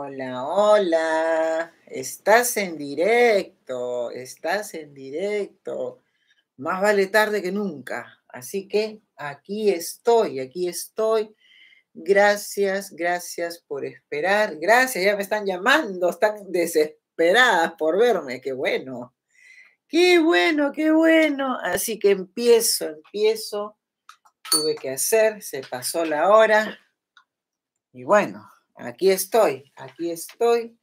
Hola, hola. Estás en directo, estás en directo. Más vale tarde que nunca. Así que aquí estoy, aquí estoy. Gracias, gracias por esperar. Gracias, ya me están llamando, están desesperadas por verme. Qué bueno. Qué bueno, qué bueno. Así que empiezo, empiezo. Tuve que hacer, se pasó la hora. Y bueno, Aquí estoy, aquí estoy.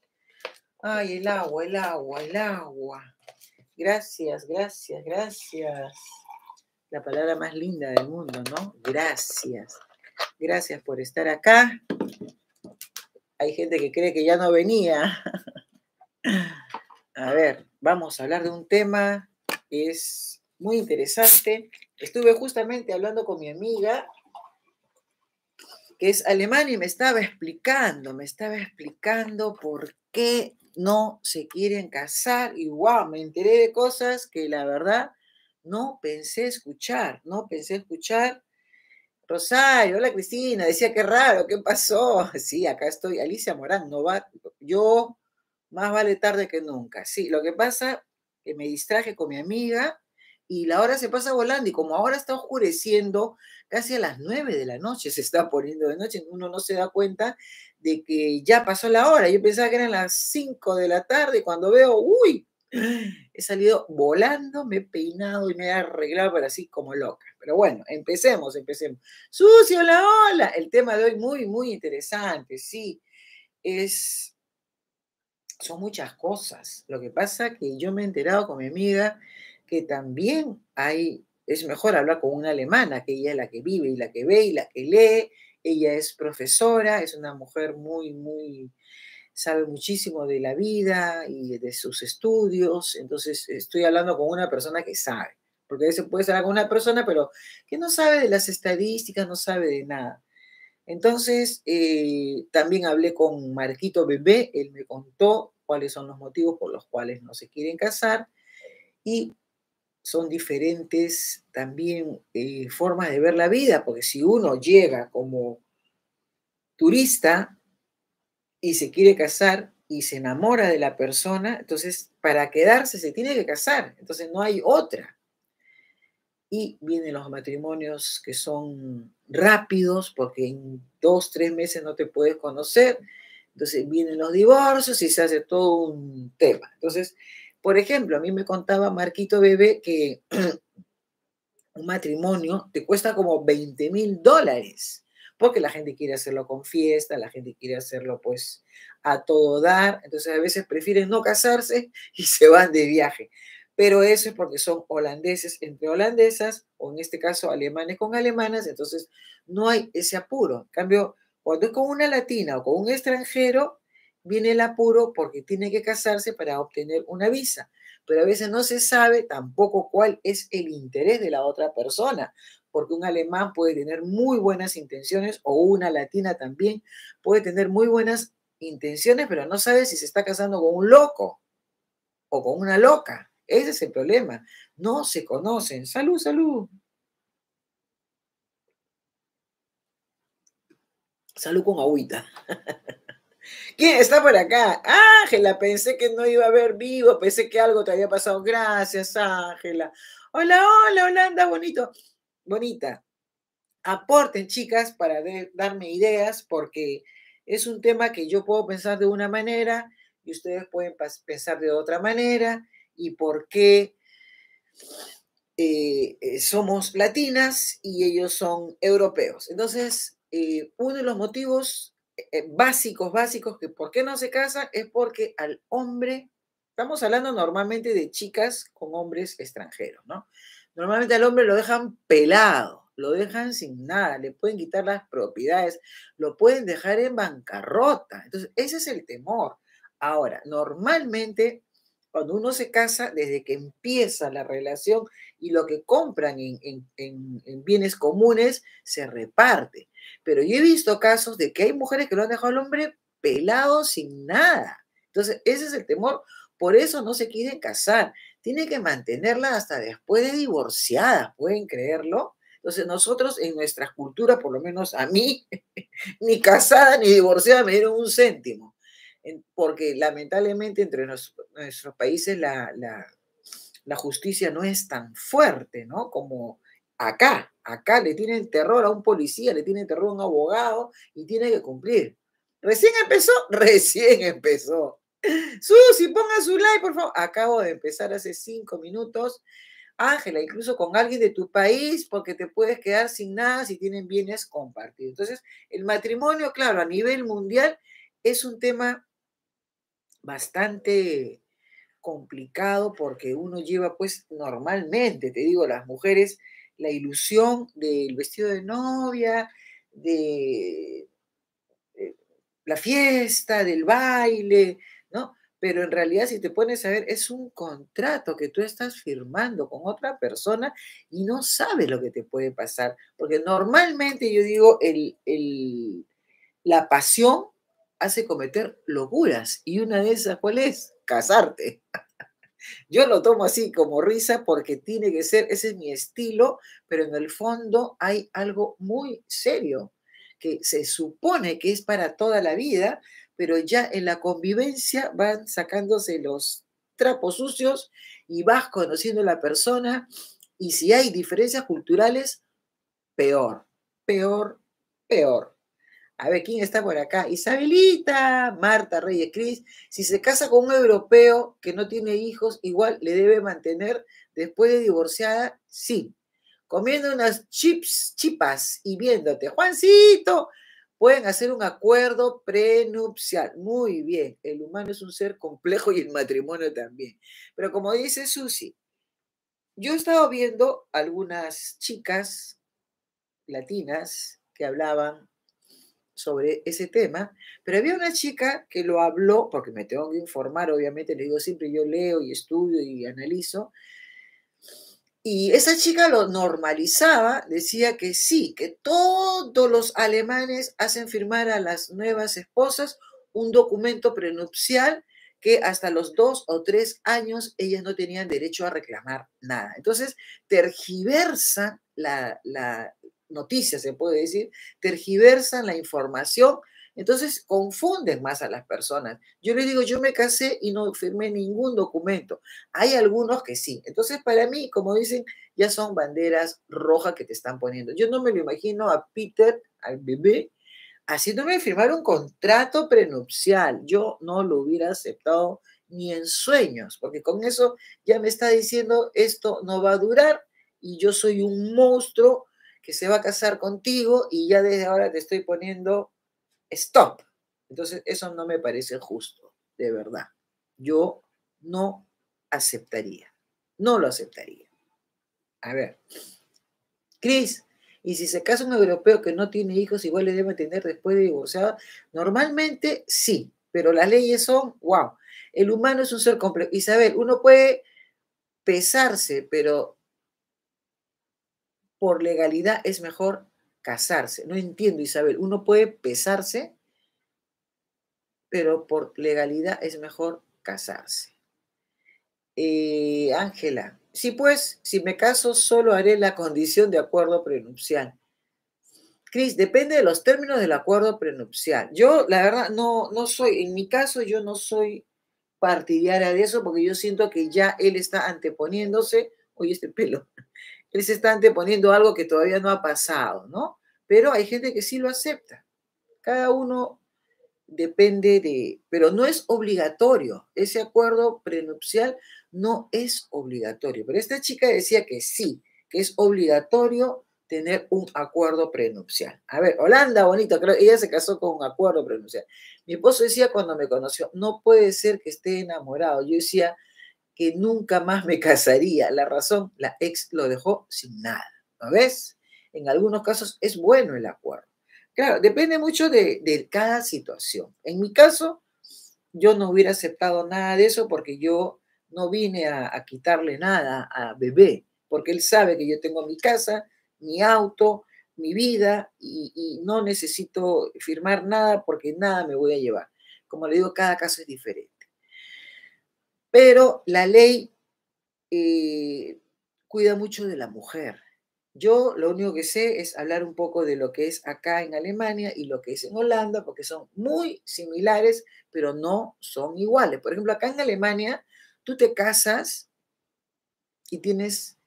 Ay, el agua, el agua, el agua. Gracias, gracias, gracias. La palabra más linda del mundo, ¿no? Gracias. Gracias por estar acá. Hay gente que cree que ya no venía. A ver, vamos a hablar de un tema. que Es muy interesante. Estuve justamente hablando con mi amiga que es alemán y me estaba explicando, me estaba explicando por qué no se quieren casar y wow, me enteré de cosas que la verdad no pensé escuchar, no pensé escuchar. Rosario, hola Cristina, decía qué raro, qué pasó. Sí, acá estoy, Alicia Morán, no va, yo más vale tarde que nunca. Sí, lo que pasa que me distraje con mi amiga y la hora se pasa volando y como ahora está oscureciendo, casi a las 9 de la noche se está poniendo de noche, uno no se da cuenta de que ya pasó la hora. Yo pensaba que eran las 5 de la tarde cuando veo, uy, he salido volando, me he peinado y me he arreglado para así como loca. Pero bueno, empecemos, empecemos. Sucio la ola, el tema de hoy muy, muy interesante, sí, es... Son muchas cosas. Lo que pasa que yo me he enterado con mi amiga que también hay, es mejor hablar con una alemana, que ella es la que vive y la que ve y la que lee, ella es profesora, es una mujer muy, muy, sabe muchísimo de la vida y de sus estudios, entonces estoy hablando con una persona que sabe, porque a veces puede hablar con una persona, pero que no sabe de las estadísticas, no sabe de nada. Entonces, eh, también hablé con Marquito Bebé, él me contó cuáles son los motivos por los cuales no se quieren casar y son diferentes también eh, formas de ver la vida, porque si uno llega como turista y se quiere casar y se enamora de la persona, entonces para quedarse se tiene que casar, entonces no hay otra. Y vienen los matrimonios que son rápidos, porque en dos, tres meses no te puedes conocer, entonces vienen los divorcios y se hace todo un tema. Entonces, por ejemplo, a mí me contaba Marquito Bebé que un matrimonio te cuesta como 20 mil dólares, porque la gente quiere hacerlo con fiesta, la gente quiere hacerlo pues a todo dar, entonces a veces prefieren no casarse y se van de viaje. Pero eso es porque son holandeses entre holandesas, o en este caso alemanes con alemanas, entonces no hay ese apuro. En cambio, cuando es con una latina o con un extranjero, viene el apuro porque tiene que casarse para obtener una visa, pero a veces no se sabe tampoco cuál es el interés de la otra persona, porque un alemán puede tener muy buenas intenciones o una latina también puede tener muy buenas intenciones, pero no sabe si se está casando con un loco o con una loca. Ese es el problema. No se conocen. Salud, salud. Salud con agüita. ¿Quién está por acá? Ángela, pensé que no iba a ver vivo, pensé que algo te había pasado. Gracias, Ángela. Hola, hola, Holanda, bonito. Bonita. Aporten, chicas, para darme ideas, porque es un tema que yo puedo pensar de una manera y ustedes pueden pensar de otra manera. Y por qué eh, eh, somos latinas y ellos son europeos. Entonces, eh, uno de los motivos eh, eh, básicos, básicos, que por qué no se casan es porque al hombre, estamos hablando normalmente de chicas con hombres extranjeros, ¿no? Normalmente al hombre lo dejan pelado, lo dejan sin nada, le pueden quitar las propiedades, lo pueden dejar en bancarrota. Entonces, ese es el temor. Ahora, normalmente cuando uno se casa, desde que empieza la relación y lo que compran en, bienes comunes se reparte. Pero yo he visto casos de que hay mujeres que lo han dejado al hombre pelado sin nada. Entonces, ese es el temor. Por eso no se quieren casar. Tienen que mantenerla hasta después de divorciada. ¿Pueden creerlo? Entonces, nosotros en nuestra cultura, por lo menos a mí, ni casada ni divorciada me dieron un céntimo porque lamentablemente entre nuestros países la, justicia no es tan fuerte, ¿no? Como acá, acá le tienen terror a un policía, le tienen terror a un abogado y tiene que cumplir. Recién empezó, recién empezó. Susi, ponga su like, por favor. Acabo de empezar hace cinco minutos. Ángela, incluso con alguien de tu país, porque te puedes quedar sin nada si tienen bienes compartidos. Entonces, el matrimonio, claro, a nivel mundial es un tema bastante complicado porque uno lleva, pues normalmente, te digo, las mujeres, la ilusión del vestido de novia, de, eh, la fiesta, del baile, ¿no? Pero en realidad, si te pones a ver, es un contrato que tú estás firmando con otra persona y no sabes lo que te puede pasar. Porque normalmente yo digo, el, la pasión hace cometer locuras. Y una de esas, ¿cuál es? Casarte. Yo lo tomo así como risa porque tiene que ser, ese es mi estilo, pero en el fondo hay algo muy serio que se supone que es para toda la vida, pero ya en la convivencia van sacándose los trapos sucios y vas conociendo a la persona y si hay diferencias culturales, peor, peor, peor. A ver, ¿quién está por acá? Isabelita, Marta Reyes Cris. Si se casa con un europeo que no tiene hijos, igual le debe mantener después de divorciada, sí. Comiendo unas chips, chipas y viéndote. Juancito, pueden hacer un acuerdo prenupcial. Muy bien, el humano es un ser complejo y el matrimonio también. Pero como dice Susi, yo he estado viendo algunas chicas latinas que hablaban sobre ese tema, pero había una chica que lo habló, porque me tengo que informar, obviamente, le digo siempre, yo leo y estudio y analizo, y esa chica lo normalizaba, decía que sí, que todos los alemanes hacen firmar a las nuevas esposas un documento prenupcial que hasta los dos o tres años ellas no tenían derecho a reclamar nada. Entonces, tergiversa la, la, noticias, se puede decir, tergiversan la información, entonces confunden más a las personas. Yo les digo, yo me casé y no firmé ningún documento. Hay algunos que sí. Entonces, para mí, como dicen, ya son banderas rojas que te están poniendo. Yo no me lo imagino a Peter, al bebé, haciéndome firmar un contrato prenupcial. Yo no lo hubiera aceptado ni en sueños, porque con eso ya me está diciendo esto no va a durar y yo soy un monstruo que se va a casar contigo y ya desde ahora te estoy poniendo stop. Entonces, eso no me parece justo, de verdad. Yo no aceptaría, no lo aceptaría. A ver, Cris, y si se casa un europeo que no tiene hijos, igual le debe tener después de divorciado. Normalmente sí, pero las leyes son, wow, el humano es un ser complejo. Isabel, uno puede pesarse, pero por legalidad es mejor casarse. No entiendo, Isabel. Uno puede pesarse, pero por legalidad es mejor casarse. Eh, Ángela, Si sí pues, si me caso solo haré la condición de acuerdo prenupcial. Cris, depende de los términos del acuerdo prenupcial. Yo, la verdad, no, no soy, en mi caso, yo no soy partidaria de eso porque yo siento que ya él está anteponiéndose, oye este pelo, él se está anteponiendo algo que todavía no ha pasado, ¿no? Pero hay gente que sí lo acepta. Cada uno depende de, pero no es obligatorio. Ese acuerdo prenupcial no es obligatorio. Pero esta chica decía que sí, que es obligatorio tener un acuerdo prenupcial. A ver, Holanda, bonito, creo, ella se casó con un acuerdo prenupcial. Mi esposo decía cuando me conoció, no puede ser que esté enamorado. Yo decía, que nunca más me casaría. La razón, la ex lo dejó sin nada. ¿No ves? En algunos casos es bueno el acuerdo. Claro, depende mucho de, cada situación. En mi caso, yo no hubiera aceptado nada de eso porque yo no vine a, quitarle nada a bebé, porque él sabe que yo tengo mi casa, mi auto, mi vida y, no necesito firmar nada porque nada me voy a llevar. Como le digo, cada caso es diferente. Pero la ley eh, cuida mucho de la mujer. Yo lo único que sé es hablar un poco de lo que es acá en Alemania y lo que es en Holanda, porque son muy similares, pero no son iguales. Por ejemplo, acá en Alemania, tú te casas y tienes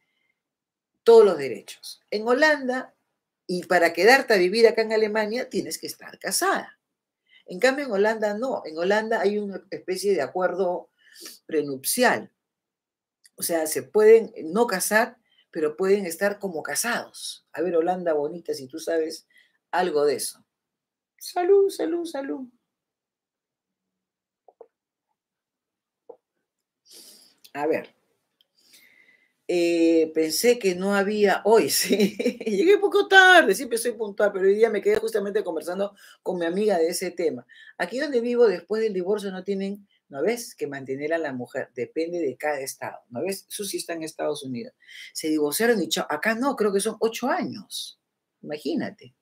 todos los derechos. En Holanda, y para quedarte a vivir acá en Alemania, tienes que estar casada. En cambio, en Holanda no. En Holanda hay una especie de acuerdo prenupcial. O sea, se pueden eh, no casar, pero pueden estar como casados. A ver, Holanda bonita, si tú sabes algo de eso. Salud, salud, salud. A ver. Eh, pensé que no había hoy, sí. Llegué poco tarde, siempre soy puntual, pero hoy día me quedé justamente conversando con mi amiga de ese tema. Aquí donde vivo, después del divorcio, no tienen ¿no ves? Que mantener a la mujer depende de cada estado, ¿no ves? Eso sí está en Estados Unidos. Se divorciaron y chao. Acá no, creo que son ocho años. Imagínate.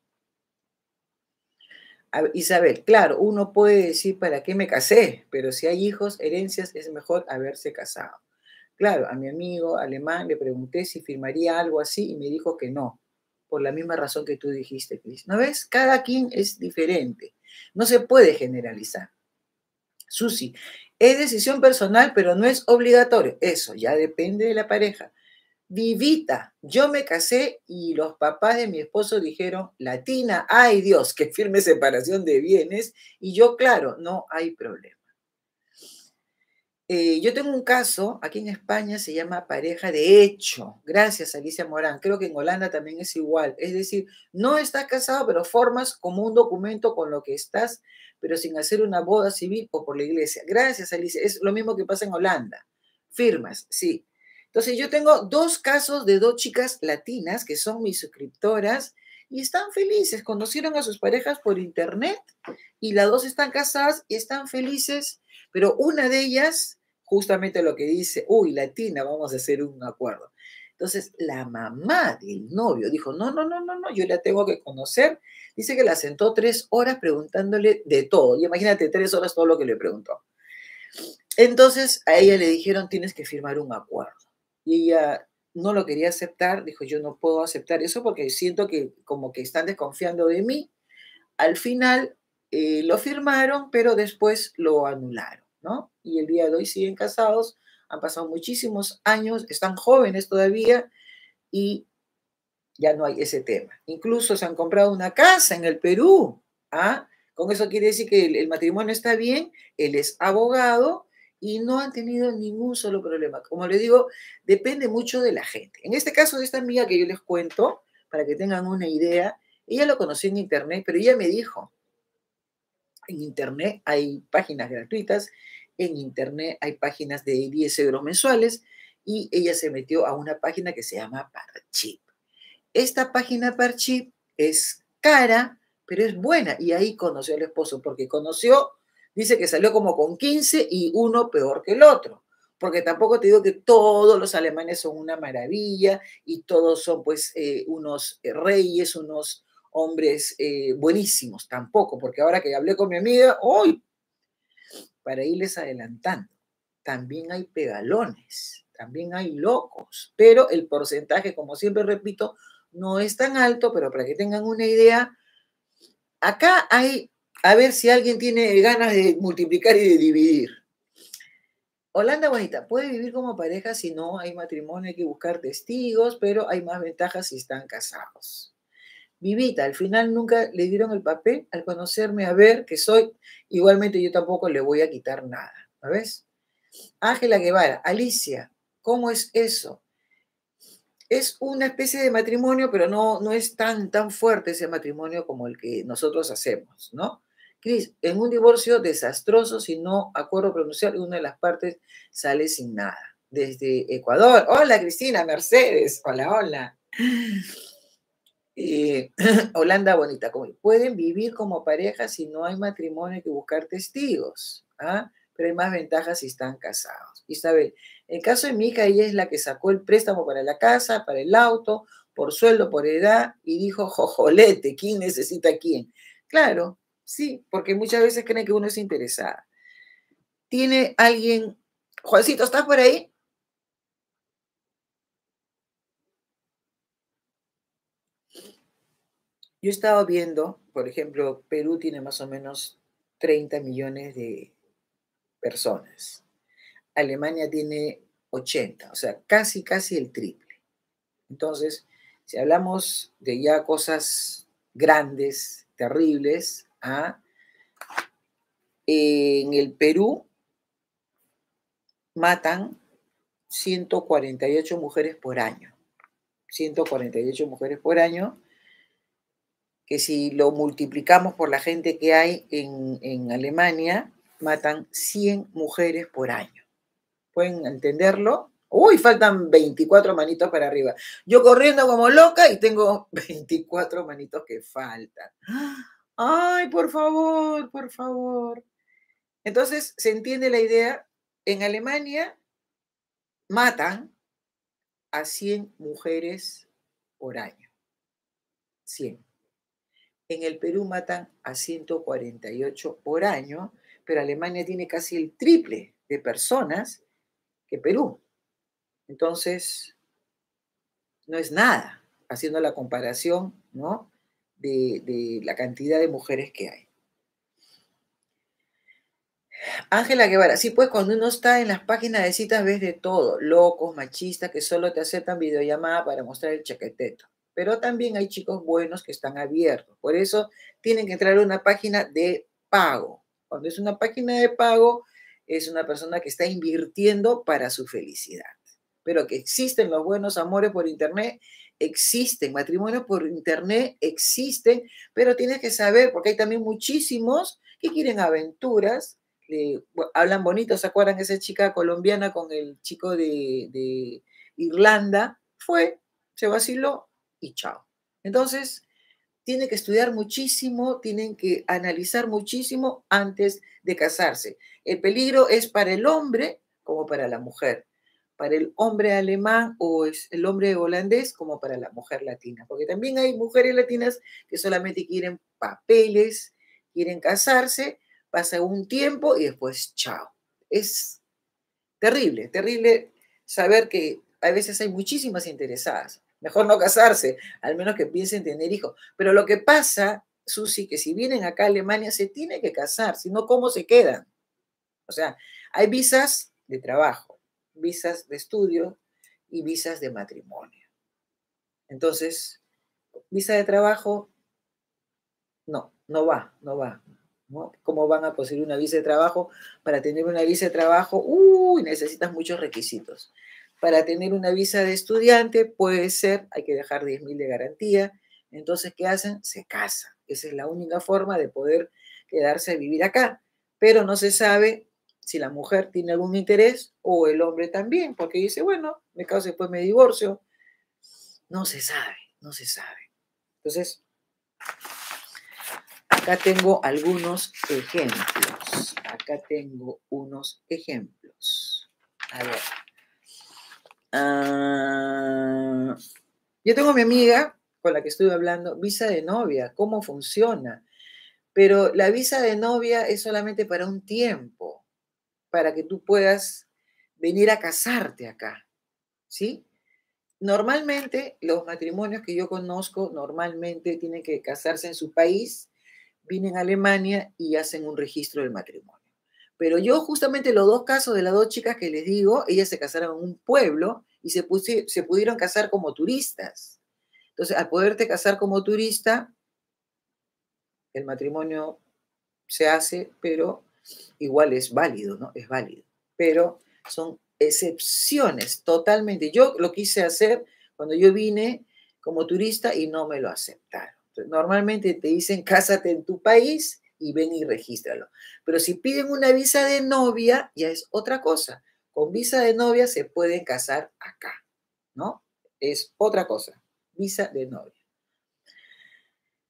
Isabel, claro, uno puede decir para qué me casé, pero si hay hijos, herencias, es mejor haberse casado. Claro, a mi amigo alemán le pregunté si firmaría algo así y me dijo que no, por la misma razón que tú dijiste, Cris. ¿No ves? Cada quien es diferente. No se puede generalizar. Susi, es decisión personal, pero no es obligatorio. Eso ya depende de la pareja. Vivita, yo me casé y los papás de mi esposo dijeron, Latina, ay Dios, que firme separación de bienes. Y yo, claro, no hay problema. Eh, yo tengo un caso, aquí en España se llama pareja de hecho, gracias Alicia Morán, creo que en Holanda también es igual, es decir, no estás casado, pero formas como un documento con lo que estás, pero sin hacer una boda civil o por la iglesia. Gracias Alicia, es lo mismo que pasa en Holanda, firmas, sí. Entonces yo tengo dos casos de dos chicas latinas que son mis suscriptoras y están felices, conocieron a sus parejas por internet y las dos están casadas y están felices pero una de ellas, justamente lo que dice, uy, latina, vamos a hacer un acuerdo. Entonces, la mamá del novio dijo, no, no, no, no, no, yo la tengo que conocer. Dice que la sentó tres horas preguntándole de todo. Y imagínate, tres horas todo lo que le preguntó. Entonces, a ella le dijeron, tienes que firmar un acuerdo. Y ella no lo quería aceptar, dijo, yo no puedo aceptar eso porque siento que como que están desconfiando de mí. Al final, eh, lo firmaron, pero después lo anularon, ¿no? Y el día de hoy siguen casados, han pasado muchísimos años, están jóvenes todavía y ya no hay ese tema. Incluso se han comprado una casa en el Perú, ¿ah? Con eso quiere decir que el, el matrimonio está bien, él es abogado y no han tenido ningún solo problema. Como les digo, depende mucho de la gente. En este caso de esta amiga que yo les cuento, para que tengan una idea, ella lo conocí en internet, pero ella me dijo, en Internet hay páginas gratuitas, en Internet hay páginas de 10 euros mensuales y ella se metió a una página que se llama Parchip. Esta página Parchip es cara, pero es buena y ahí conoció al esposo porque conoció, dice que salió como con 15 y uno peor que el otro porque tampoco te digo que todos los alemanes son una maravilla y todos son pues eh, unos reyes, unos hombres eh, buenísimos tampoco, porque ahora que hablé con mi amiga, hoy, para irles adelantando, también hay pedalones, también hay locos, pero el porcentaje, como siempre repito, no es tan alto, pero para que tengan una idea, acá hay, a ver si alguien tiene ganas de multiplicar y de dividir. Holanda Bonita, puede vivir como pareja si no hay matrimonio, hay que buscar testigos, pero hay más ventajas si están casados vivita. Al final nunca le dieron el papel al conocerme, a ver que soy. Igualmente yo tampoco le voy a quitar nada, ves? Ángela Guevara, Alicia, ¿cómo es eso? Es una especie de matrimonio, pero no, no es tan, tan fuerte ese matrimonio como el que nosotros hacemos, ¿no? Cris, en un divorcio desastroso, si no acuerdo pronunciar, una de las partes sale sin nada. Desde Ecuador. Hola, Cristina, Mercedes. Hola, hola. Eh, Holanda bonita, pueden vivir como pareja si no hay matrimonio, que buscar testigos, ¿ah? pero hay más ventajas si están casados. Isabel, en el caso de mi hija, ella es la que sacó el préstamo para la casa, para el auto, por sueldo, por edad, y dijo, jojolete, ¿quién necesita quién? Claro, sí, porque muchas veces creen que uno es interesada. ¿Tiene alguien? Juancito, ¿estás por ahí? Yo he estado viendo, por ejemplo, Perú tiene más o menos 30 millones de personas. Alemania tiene 80, o sea, casi, casi el triple. Entonces, si hablamos de ya cosas grandes, terribles, ¿ah? en el Perú matan 148 mujeres por año. 148 mujeres por año que si lo multiplicamos por la gente que hay en, Alemania, matan 100 mujeres por año. ¿Pueden entenderlo? Uy, faltan 24 manitos para arriba. Yo corriendo como loca y tengo 24 manitos que faltan. Ay, por favor, por favor. Entonces, se entiende la idea. En Alemania matan a 100 mujeres por año. 100. En el Perú matan a 148 por año, pero Alemania tiene casi el triple de personas que Perú. Entonces, no es nada, haciendo la comparación, ¿no? De, la cantidad de mujeres que hay. Ángela Guevara, sí, pues cuando uno está en las páginas de citas ves de todo, locos, machistas, que solo te aceptan videollamada para mostrar el chaqueteto pero también hay chicos buenos que están abiertos. Por eso tienen que entrar a una página de pago. Cuando es una página de pago, es una persona que está invirtiendo para su felicidad. Pero que existen los buenos amores por Internet, existen, matrimonios por Internet existen, pero tienes que saber, porque hay también muchísimos que quieren aventuras, le, hablan bonitos ¿se acuerdan esa chica colombiana con el chico de, de Irlanda? Fue, se vaciló, y chao. Entonces, tienen que estudiar muchísimo, tienen que analizar muchísimo antes de casarse. El peligro es para el hombre como para la mujer, para el hombre alemán o es el hombre holandés como para la mujer latina, porque también hay mujeres latinas que solamente quieren papeles, quieren casarse, pasa un tiempo y después chao. Es terrible, terrible saber que a veces hay muchísimas interesadas mejor no casarse, al menos que piensen tener hijos. Pero lo que pasa, Susi, que si vienen acá a Alemania se tiene que casar, si no, ¿cómo se quedan? O sea, hay visas de trabajo, visas de estudio y visas de matrimonio. Entonces, visa de trabajo, no, no va, no va. ¿Cómo van a conseguir una visa de trabajo? Para tener una visa de trabajo, uy, necesitas muchos requisitos para tener una visa de estudiante puede ser, hay que dejar 10.000 mil de garantía. Entonces, ¿qué hacen? Se casan. Esa es la única forma de poder quedarse a vivir acá. Pero no se sabe si la mujer tiene algún interés o el hombre también, porque dice, bueno, me caso después me divorcio. No se sabe, no se sabe. Entonces, acá tengo algunos ejemplos. Acá tengo unos ejemplos. A ver. Ah, yo tengo a mi amiga con la que estuve hablando, visa de novia, ¿cómo funciona? Pero la visa de novia es solamente para un tiempo, para que tú puedas venir a casarte acá, ¿sí? Normalmente los matrimonios que yo conozco normalmente tienen que casarse en su país, vienen a Alemania y hacen un registro del matrimonio. Pero yo justamente los dos casos de las dos chicas que les digo, ellas se casaron en un pueblo y se, pudieron casar como turistas. Entonces, al poderte casar como turista, el matrimonio se hace, pero igual es válido, ¿no? Es válido. Pero son excepciones totalmente. Yo lo quise hacer cuando yo vine como turista y no me lo aceptaron. Normalmente te dicen cásate en tu país y ven y regístralo. Pero si piden una visa de novia, ya es otra cosa. Con visa de novia se pueden casar acá, ¿no? Es otra cosa. Visa de novia.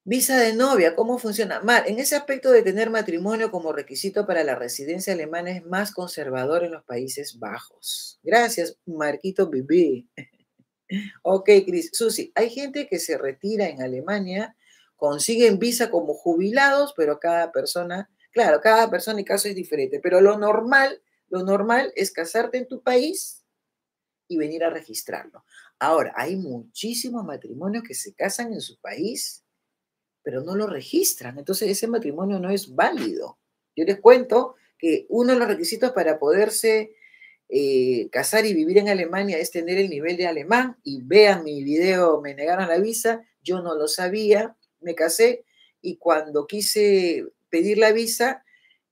Visa de novia, ¿cómo funciona? Mar, en ese aspecto de tener matrimonio como requisito para la residencia alemana es más conservador en los Países Bajos. Gracias, Marquito Bibi. ok, Cris. Susi, hay gente que se retira en Alemania consiguen visa como jubilados, pero cada persona, claro, cada persona y caso es diferente, pero lo normal, lo normal es casarte en tu país y venir a registrarlo. Ahora, hay muchísimos matrimonios que se casan en su país, pero no lo registran, entonces ese matrimonio no es válido. Yo les cuento que uno de los requisitos para poderse eh, casar y vivir en Alemania es tener el nivel de alemán. Y vean mi video, me negaron la visa, yo no lo sabía me casé y cuando quise pedir la visa,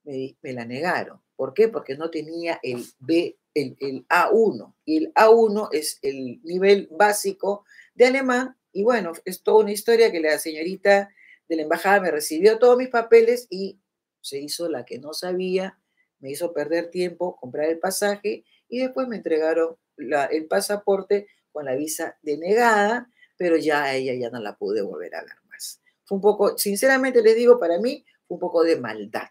me, la negaron. ¿Por qué? Porque no tenía el B, el, A1. Y el A1 es el nivel básico de alemán. Y bueno, es toda una historia que la señorita de la embajada me recibió todos mis papeles y se hizo la que no sabía, me hizo perder tiempo, comprar el pasaje y después me entregaron el pasaporte con la visa denegada, pero ya ella ya no la pude volver a ganar. Fue un poco, sinceramente les digo, para mí fue un poco de maldad.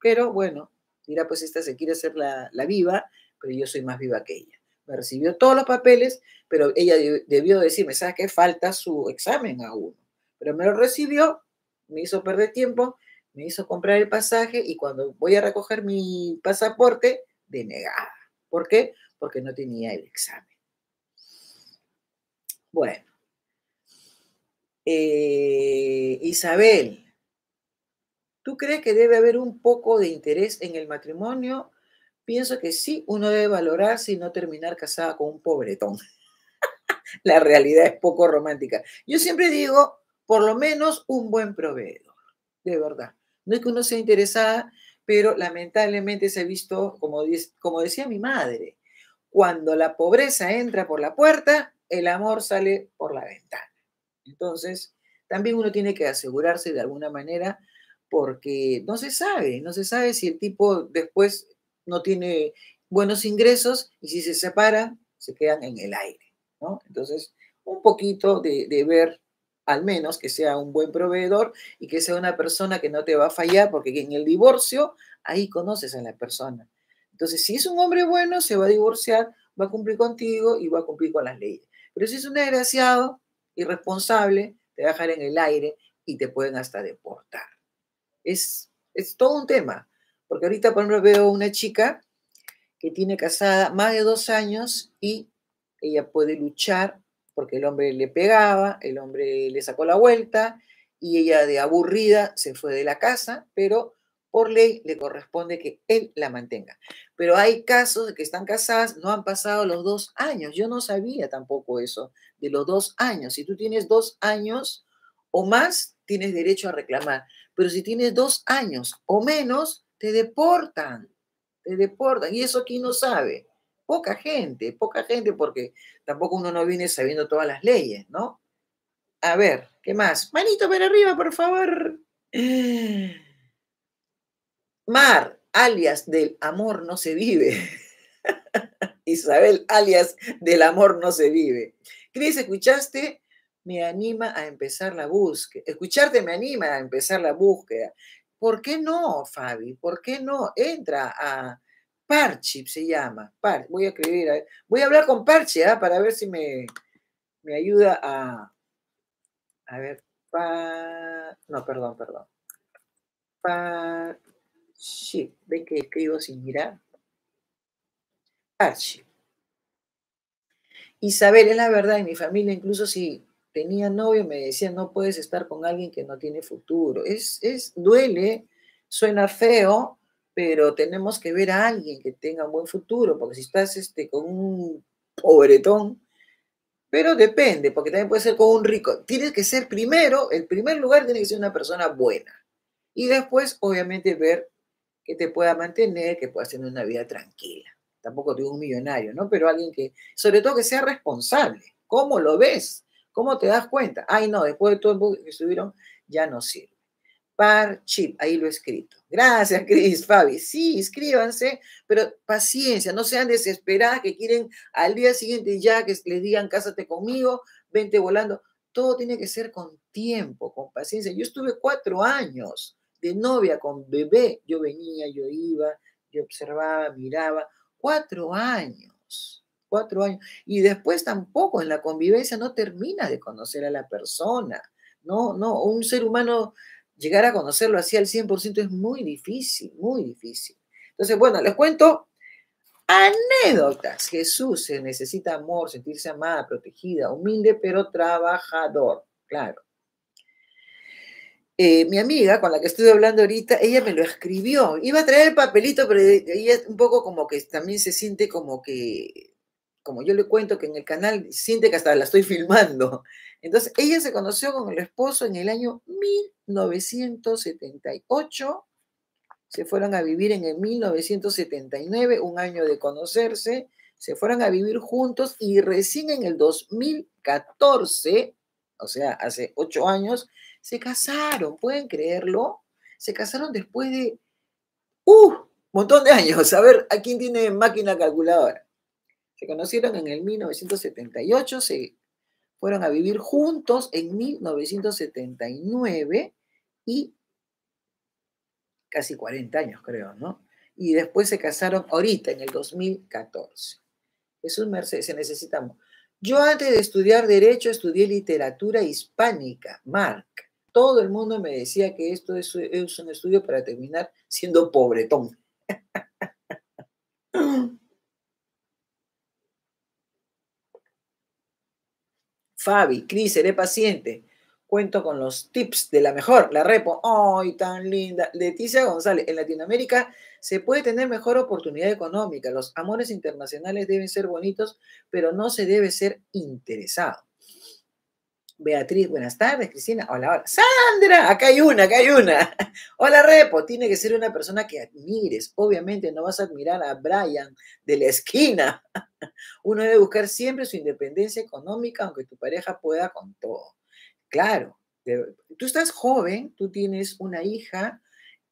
Pero bueno, mira, pues esta se quiere hacer la, la viva, pero yo soy más viva que ella. Me recibió todos los papeles, pero ella debió decirme, ¿sabes qué? Falta su examen a uno. Pero me lo recibió, me hizo perder tiempo, me hizo comprar el pasaje y cuando voy a recoger mi pasaporte, denegada. ¿Por qué? Porque no tenía el examen. Bueno, eh, Isabel, ¿tú crees que debe haber un poco de interés en el matrimonio? Pienso que sí, uno debe valorarse y no terminar casada con un pobretón. La realidad es poco romántica. Yo siempre digo, por lo menos un buen proveedor, de verdad. No es que uno sea interesada, pero lamentablemente se ha visto, como, como decía mi madre, cuando la pobreza entra por la puerta, el amor sale por la ventana. Entonces, también uno tiene que asegurarse de alguna manera porque no se sabe, no se sabe si el tipo después no tiene buenos ingresos y si se separan, se quedan en el aire, ¿no? Entonces, un poquito de, de ver al menos que sea un buen proveedor y que sea una persona que no te va a fallar, porque en el divorcio ahí conoces a la persona. Entonces, si es un hombre bueno, se va a divorciar, va a cumplir contigo y va a cumplir con las leyes. Pero si es un desgraciado, irresponsable, te va a dejar en el aire y te pueden hasta deportar. Es, es todo un tema, porque ahorita, por ejemplo, veo una chica que tiene casada más de dos años y ella puede luchar porque el hombre le pegaba, el hombre le sacó la vuelta y ella de aburrida se fue de la casa, pero por ley le corresponde que él la mantenga. Pero hay casos de que están casadas, no han pasado los dos años. Yo no sabía tampoco eso de los dos años. Si tú tienes dos años o más, tienes derecho a reclamar. Pero si tienes dos años o menos, te deportan. Te deportan. Y eso aquí no sabe. Poca gente, poca gente, porque tampoco uno no viene sabiendo todas las leyes, ¿no? A ver, ¿qué más? Manito para arriba, por favor. Mar, alias del amor no se vive. Isabel, alias del amor no se vive. Cris, ¿escuchaste? Me anima a empezar la búsqueda. Escucharte me anima a empezar la búsqueda. ¿Por qué no, Fabi? ¿Por qué no? Entra a Parchip, se llama. voy a escribir. Eh, voy a hablar con Parche ah, para ver si me, ayuda a. A ver. no, perdón, perdón. Parchip. ¿Ven que escribo sin mirar? Parchip. Isabel, es la verdad, en mi familia incluso si tenía novio me decían, no puedes estar con alguien que no tiene futuro. Es, es duele, suena feo, pero tenemos que ver a alguien que tenga un buen futuro, porque si estás este, con un pobretón, pero depende, porque también puede ser con un rico. Tienes que ser primero, el primer lugar tiene que ser una persona buena. Y después, obviamente, ver que te pueda mantener, que puedas tener una vida tranquila tampoco digo un millonario, ¿no? Pero alguien que, sobre todo que sea responsable. ¿Cómo lo ves? ¿Cómo te das cuenta? Ay, no, después de todo el bug que subieron, ya no sirve. Par chip, ahí lo he escrito. Gracias, Cris, Fabi. Sí, inscríbanse, pero paciencia, no sean desesperadas que quieren al día siguiente ya que les digan cásate conmigo, vente volando. Todo tiene que ser con tiempo, con paciencia. Yo estuve cuatro años de novia con bebé. Yo venía, yo iba, yo observaba, miraba Cuatro años, cuatro años. Y después tampoco en la convivencia no termina de conocer a la persona. No, no, un ser humano llegar a conocerlo así al 100% es muy difícil, muy difícil. Entonces, bueno, les cuento anécdotas. Jesús se necesita amor, sentirse amada, protegida, humilde, pero trabajador, claro. Eh, mi amiga con la que estoy hablando ahorita, ella me lo escribió. Iba a traer el papelito, pero ella un poco como que también se siente como que, como yo le cuento que en el canal, siente que hasta la estoy filmando. Entonces, ella se conoció con el esposo en el año 1978. Se fueron a vivir en el 1979, un año de conocerse. Se fueron a vivir juntos y recién en el 2014, o sea, hace ocho años, se casaron, ¿pueden creerlo? Se casaron después de un ¡uh! Montón de años. A ver, ¿a quién tiene máquina calculadora? Se conocieron en el 1978, se fueron a vivir juntos en 1979 y casi 40 años, creo, ¿no? Y después se casaron ahorita, en el 2014. Jesús Mercedes, se necesitamos. Yo antes de estudiar Derecho estudié literatura hispánica, Marc. Todo el mundo me decía que esto es, un estudio para terminar siendo pobretón. Fabi, Cris, seré paciente. Cuento con los tips de la mejor, la repo. ¡Ay, tan linda! Leticia González, en Latinoamérica se puede tener mejor oportunidad económica. Los amores internacionales deben ser bonitos, pero no se debe ser interesado. Beatriz, buenas tardes, Cristina. Hola, hola. Sandra, acá hay una, acá hay una. Hola, Repo. Tiene que ser una persona que admires. Obviamente no vas a admirar a Brian de la esquina. Uno debe buscar siempre su independencia económica, aunque tu pareja pueda con todo. Claro, tú estás joven, tú tienes una hija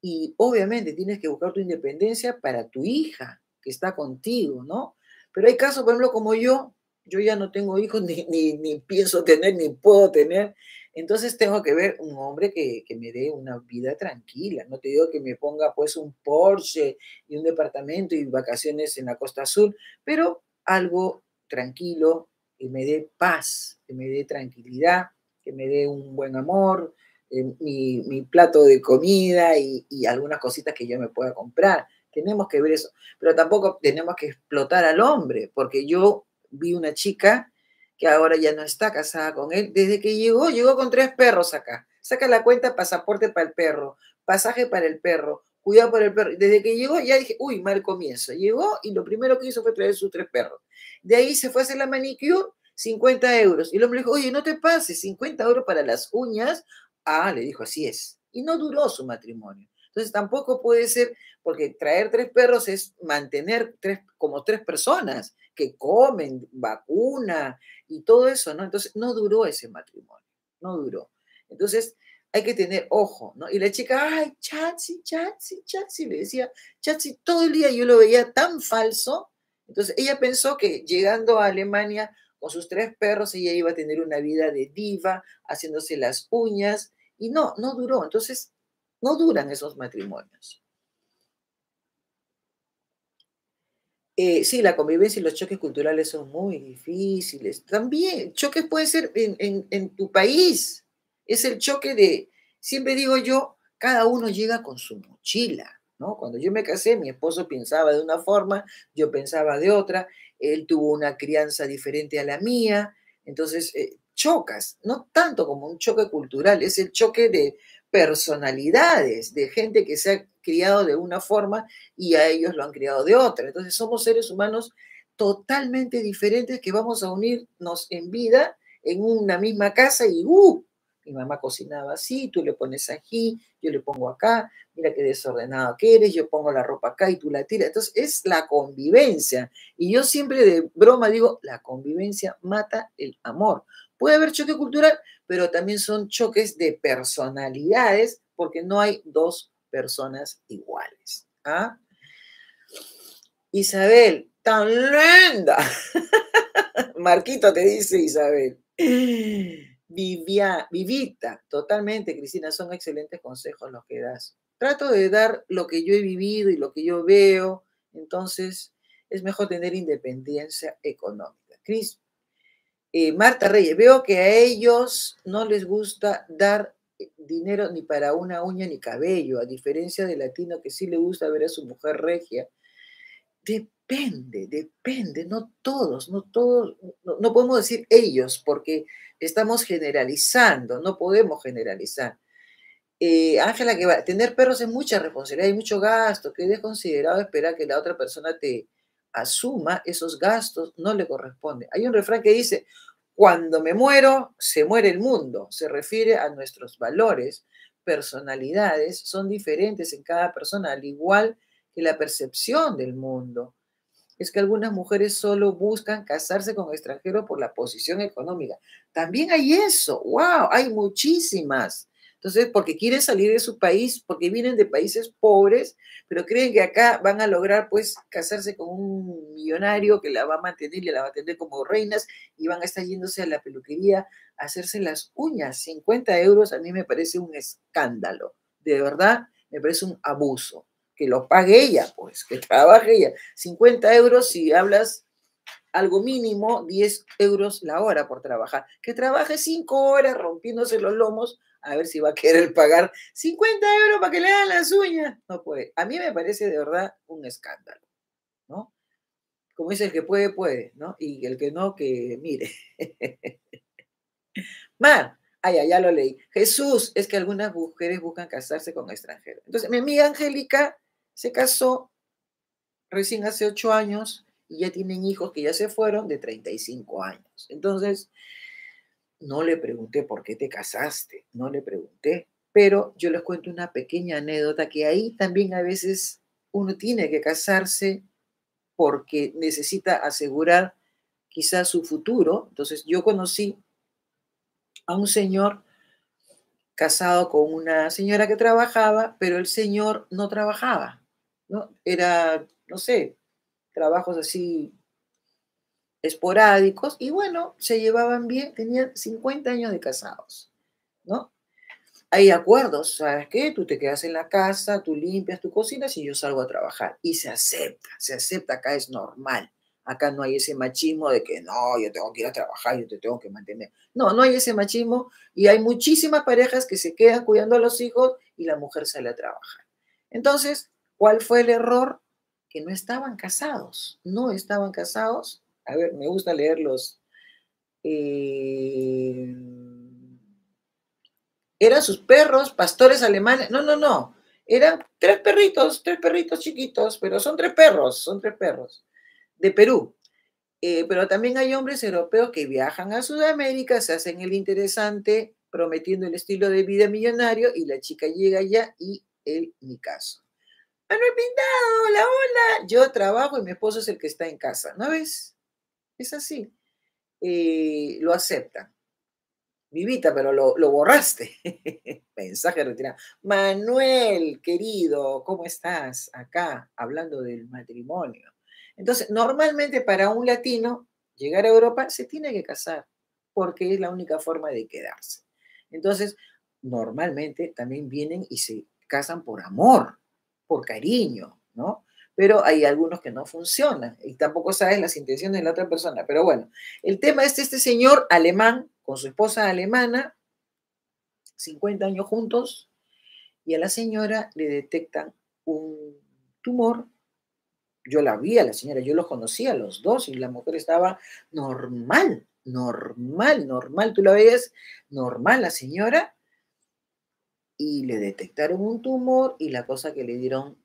y obviamente tienes que buscar tu independencia para tu hija que está contigo, ¿no? Pero hay casos, por ejemplo, como yo, yo ya no tengo hijos, ni, ni, pienso tener, ni puedo tener. Entonces tengo que ver un hombre que, que, me dé una vida tranquila. No te digo que me ponga pues un Porsche y un departamento y vacaciones en la costa Azul, pero algo tranquilo que me dé paz, que me dé tranquilidad, que me dé un buen amor, eh, mi, mi, plato de comida y, y algunas cositas que yo me pueda comprar. Tenemos que ver eso, pero tampoco tenemos que explotar al hombre, porque yo vi una chica que ahora ya no está casada con él, desde que llegó, llegó con tres perros acá. Saca la cuenta, pasaporte para el perro, pasaje para el perro, cuidado para el perro. Desde que llegó, ya dije, uy, mal comienzo. Llegó y lo primero que hizo fue traer sus tres perros. De ahí se fue a hacer la manicure, 50 euros. Y el hombre dijo, oye, no te pases, 50 euros para las uñas. Ah, le dijo, así es. Y no duró su matrimonio. Entonces tampoco puede ser, porque traer tres perros es mantener tres, como tres personas que comen, vacuna y todo eso, ¿no? Entonces, no duró ese matrimonio, no duró. Entonces, hay que tener ojo, ¿no? Y la chica, ay, chatsi, chatsi, chatsi, le decía, chatsi, todo el día yo lo veía tan falso. Entonces, ella pensó que llegando a Alemania con sus tres perros, ella iba a tener una vida de diva, haciéndose las uñas, y no, no duró. Entonces, no duran esos matrimonios. Eh, sí, la convivencia y los choques culturales son muy difíciles. También, choques pueden ser en, tu país. Es el choque de, siempre digo yo, cada uno llega con su mochila, ¿no? Cuando yo me casé, mi esposo pensaba de una forma, yo pensaba de otra, él tuvo una crianza diferente a la mía, entonces eh, chocas, no tanto como un choque cultural, es el choque de personalidades, de gente que se ha criado de una forma y a ellos lo han criado de otra. Entonces somos seres humanos totalmente diferentes que vamos a unirnos en vida en una misma casa y ¡uh! Mi mamá cocinaba así, tú le pones aquí, yo le pongo acá, mira qué desordenado que eres, yo pongo la ropa acá y tú la tiras. Entonces es la convivencia. Y yo siempre de broma digo, la convivencia mata el amor. Puede haber choque cultural, pero también son choques de personalidades porque no hay dos personas iguales. ¿ah? Isabel, tan linda. Marquito te dice Isabel. vivita, totalmente, Cristina, son excelentes consejos los que das. Trato de dar lo que yo he vivido y lo que yo veo, entonces es mejor tener independencia económica. Cris, eh, Marta Reyes, veo que a ellos no les gusta dar dinero ni para una uña ni cabello, a diferencia del latino que sí le gusta ver a su mujer regia. Depende, depende, no todos, no todos, no, podemos decir ellos porque estamos generalizando, no podemos generalizar. Eh, Ángela, que va, tener perros es mucha responsabilidad hay mucho gasto, que es considerado esperar que la otra persona te asuma esos gastos, no le corresponde. Hay un refrán que dice, cuando me muero, se muere el mundo. Se refiere a nuestros valores, personalidades, son diferentes en cada persona, al igual que la percepción del mundo. Es que algunas mujeres solo buscan casarse con extranjeros por la posición económica. También hay eso, wow, hay muchísimas. Entonces, porque quieren salir de su país, porque vienen de países pobres, pero creen que acá van a lograr, pues, casarse con un millonario que la va a mantener y la va a tener como reinas y van a estar yéndose a la peluquería a hacerse las uñas. 50 euros a mí me parece un escándalo. De verdad, me parece un abuso. Que lo pague ella, pues, que trabaje ella. 50 euros si hablas algo mínimo 10 euros la hora por trabajar. Que trabaje 5 horas rompiéndose los lomos a ver si va a querer pagar 50 euros para que le hagan las uñas. No puede. A mí me parece de verdad un escándalo, ¿no? Como dice el que puede, puede, ¿no? Y el que no, que mire. Mar, ay, ya, lo leí. Jesús, es que algunas mujeres buscan casarse con extranjeros. Entonces, mi amiga Angélica se casó recién hace ocho años y ya tienen hijos que ya se fueron de 35 años. Entonces, no le pregunté por qué te casaste, no le pregunté, pero yo les cuento una pequeña anécdota que ahí también a veces uno tiene que casarse porque necesita asegurar quizás su futuro. Entonces yo conocí a un señor casado con una señora que trabajaba, pero el señor no trabajaba, ¿no? Era, no sé, trabajos así esporádicos, y bueno, se llevaban bien, tenían 50 años de casados, ¿no? Hay acuerdos, ¿sabes qué? Tú te quedas en la casa, tú limpias, tú cocinas y yo salgo a trabajar. Y se acepta, se acepta, acá es normal. Acá no hay ese machismo de que no, yo tengo que ir a trabajar, yo te tengo que mantener. No, no hay ese machismo y hay muchísimas parejas que se quedan cuidando a los hijos y la mujer sale a trabajar. Entonces, ¿cuál fue el error? Que no estaban casados, no estaban casados a ver, me gusta leerlos. Em, eran sus perros, pastores alemanes. No, no, no. Eran tres perritos, tres perritos chiquitos, pero son tres perros, son tres perros de Perú. Eh, pero también hay hombres europeos que viajan a Sudamérica, se hacen el interesante, prometiendo el estilo de vida millonario, y la chica llega allá y él mi caso. Manuel Pintado, hola, hola. Yo trabajo y mi esposo es el que está en casa, ¿no ves? Es así. Eh, lo aceptan. Vivita, pero lo, lo borraste. Mensaje retirado. Manuel, querido, ¿cómo estás acá hablando del matrimonio? Entonces, normalmente para un latino, llegar a Europa se tiene que casar, porque es la única forma de quedarse. Entonces, normalmente también vienen y se casan por amor, por cariño, ¿no? pero hay algunos que no funcionan y tampoco sabes las intenciones de la otra persona. Pero bueno, el tema es este señor alemán con su esposa alemana, 50 años juntos, y a la señora le detectan un tumor. Yo la vi a la señora, yo los conocía a los dos y la mujer estaba normal, normal, normal. Tú la ves normal la señora y le detectaron un tumor y la cosa que le dieron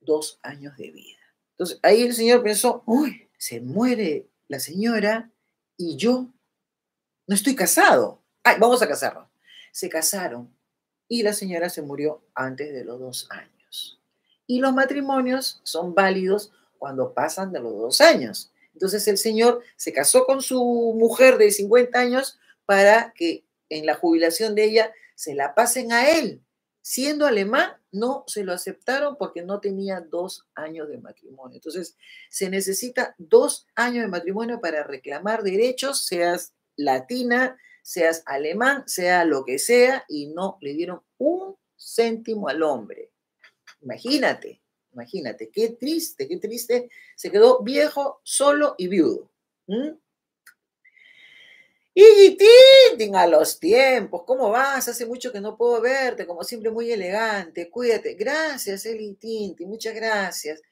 dos años de vida. Entonces ahí el señor pensó, uy, se muere la señora y yo no estoy casado. Ay, vamos a casarnos. Se casaron y la señora se murió antes de los dos años. Y los matrimonios son válidos cuando pasan de los dos años. Entonces el señor se casó con su mujer de 50 años para que en la jubilación de ella se la pasen a él, siendo alemán no se lo aceptaron porque no tenía dos años de matrimonio. Entonces, se necesita dos años de matrimonio para reclamar derechos, seas latina, seas alemán, sea lo que sea, y no le dieron un céntimo al hombre. Imagínate, imagínate, qué triste, qué triste. Se quedó viejo, solo y viudo. Tintin, a los tiempos, ¿cómo vas? Hace mucho que no puedo verte, como siempre muy elegante, cuídate. Gracias, Eli Tinti, muchas gracias.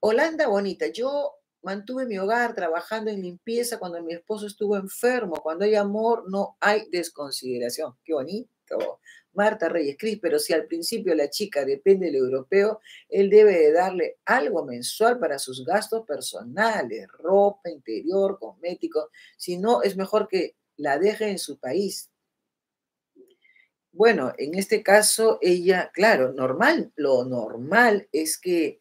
Holanda bonita, yo mantuve mi hogar trabajando en limpieza cuando mi esposo estuvo enfermo. Cuando hay amor, no hay desconsideración. Qué bonito. Marta Reyes Cris, pero si al principio la chica depende del europeo, él debe de darle algo mensual para sus gastos personales, ropa, interior, cosméticos. Si no, es mejor que la deja en su país. Bueno, en este caso ella, claro, normal, lo normal es que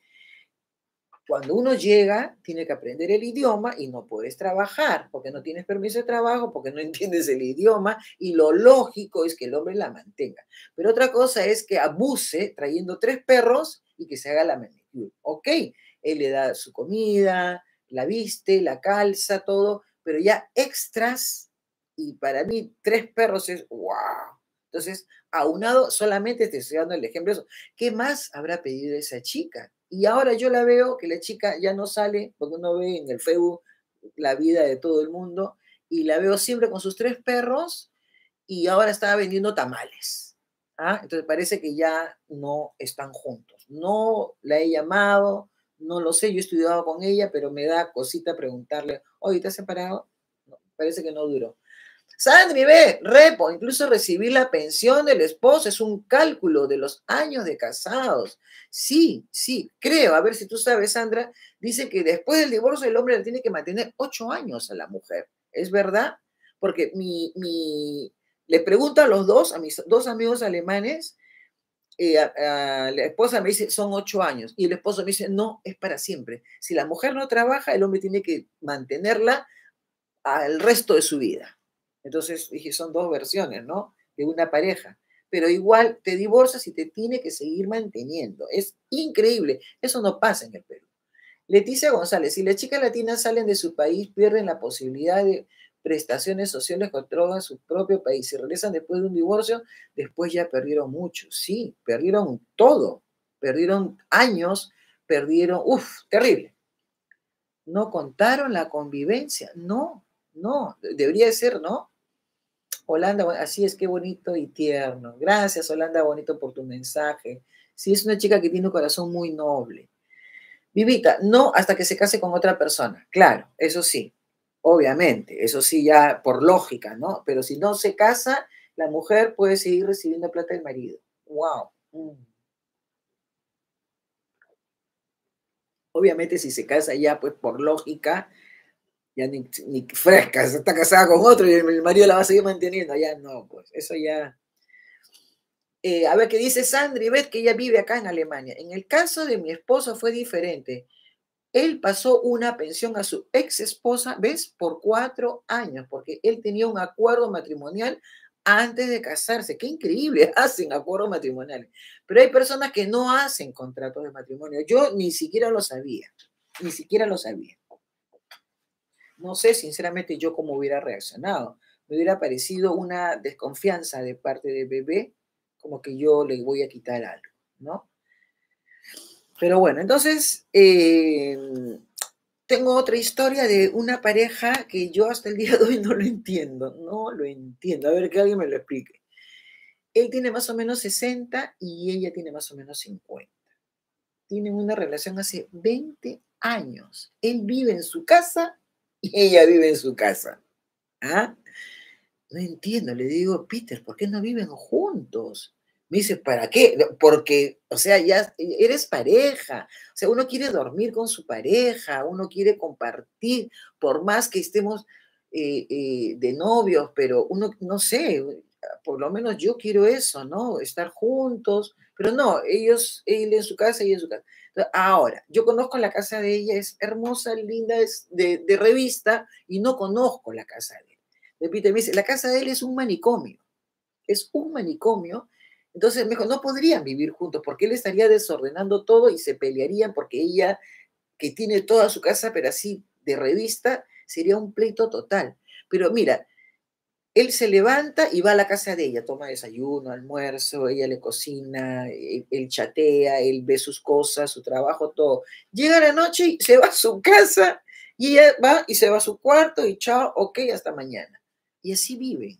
cuando uno llega, tiene que aprender el idioma y no puedes trabajar porque no tienes permiso de trabajo, porque no entiendes el idioma y lo lógico es que el hombre la mantenga. Pero otra cosa es que abuse trayendo tres perros y que se haga la manicure. Ok, él le da su comida, la viste, la calza, todo, pero ya extras y para mí tres perros es wow. Entonces, aunado, solamente te estoy dando el ejemplo de eso. ¿Qué más habrá pedido esa chica? Y ahora yo la veo que la chica ya no sale, porque uno ve en el Facebook la vida de todo el mundo, y la veo siempre con sus tres perros, y ahora está vendiendo tamales. ¿ah? Entonces parece que ya no están juntos. No la he llamado, no lo sé, yo he estudiado con ella, pero me da cosita preguntarle, oye, ¿te has separado? parece que no duró. Sandri ve repo, incluso recibir la pensión del esposo es un cálculo de los años de casados. Sí, sí, creo. A ver si tú sabes, Sandra, dice que después del divorcio el hombre le tiene que mantener ocho años a la mujer. ¿Es verdad? Porque le pregunto a los dos, a mis dos amigos alemanes, y eh, la esposa me dice, son ocho años. Y el esposo me dice, no, es para siempre. Si la mujer no trabaja, el hombre tiene que mantenerla al resto de su vida. Entonces dije, son dos versiones, ¿no? De una pareja. Pero igual te divorcias y te tiene que seguir manteniendo. Es increíble. Eso no pasa en el Perú. Leticia González, si las chicas latinas salen de su país, pierden la posibilidad de prestaciones sociales que otorgan su propio país. Si regresan después de un divorcio, después ya perdieron mucho. Sí, perdieron todo. Perdieron años, perdieron, uff, terrible. No contaron la convivencia. No, no, debería de ser, ¿no? Holanda, así es, qué bonito y tierno. Gracias, Holanda, bonito por tu mensaje. Sí, es una chica que tiene un corazón muy noble. Vivita, no hasta que se case con otra persona. Claro, eso sí, obviamente, eso sí ya por lógica, ¿no? Pero si no se casa, la mujer puede seguir recibiendo plata del marido. ¡Wow! Mm. Obviamente si se casa ya, pues por lógica, ya ni, fresca, fresca, está casada con otro y el marido la va a seguir manteniendo. Ya no, pues eso ya. Eh, a ver qué dice Sandri, ves que ella vive acá en Alemania. En el caso de mi esposo fue diferente. Él pasó una pensión a su ex esposa, ¿ves? Por cuatro años, porque él tenía un acuerdo matrimonial antes de casarse. Qué increíble, hacen acuerdos matrimoniales. Pero hay personas que no hacen contratos de matrimonio. Yo ni siquiera lo sabía, ni siquiera lo sabía. No sé, sinceramente, yo cómo hubiera reaccionado. Me hubiera parecido una desconfianza de parte del bebé, como que yo le voy a quitar algo, ¿no? Pero bueno, entonces em, tengo otra historia de una pareja que yo hasta el día de hoy no lo entiendo, no lo entiendo. A ver que alguien me lo explique. Él tiene más o menos 60 y ella tiene más o menos 50. Tienen una relación hace 20 años. Él vive en su casa y ella vive en su casa. ¿Ah? No entiendo, le digo, Peter, ¿por qué no viven juntos? Me dice, ¿para qué? Porque, o sea, ya eres pareja. O sea, uno quiere dormir con su pareja, uno quiere compartir, por más que estemos eh, eh, de novios, pero uno, no sé, por lo menos yo quiero eso, ¿no? Estar juntos, pero no, ellos, él en su casa y en su casa. Ahora, yo conozco la casa de ella, es hermosa, linda, es de, revista y no conozco la casa de él. Repite, me dice, la casa de él es un manicomio, es un manicomio. Entonces me dijo, no podrían vivir juntos porque él estaría desordenando todo y se pelearían porque ella, que tiene toda su casa, pero así de revista, sería un pleito total. Pero mira, él se levanta y va a la casa de ella, toma desayuno, almuerzo, ella le cocina, él, chatea, él ve sus cosas, su trabajo, todo. Llega la noche y se va a su casa y ella va y se va a su cuarto y chao, ok, hasta mañana. Y así viven.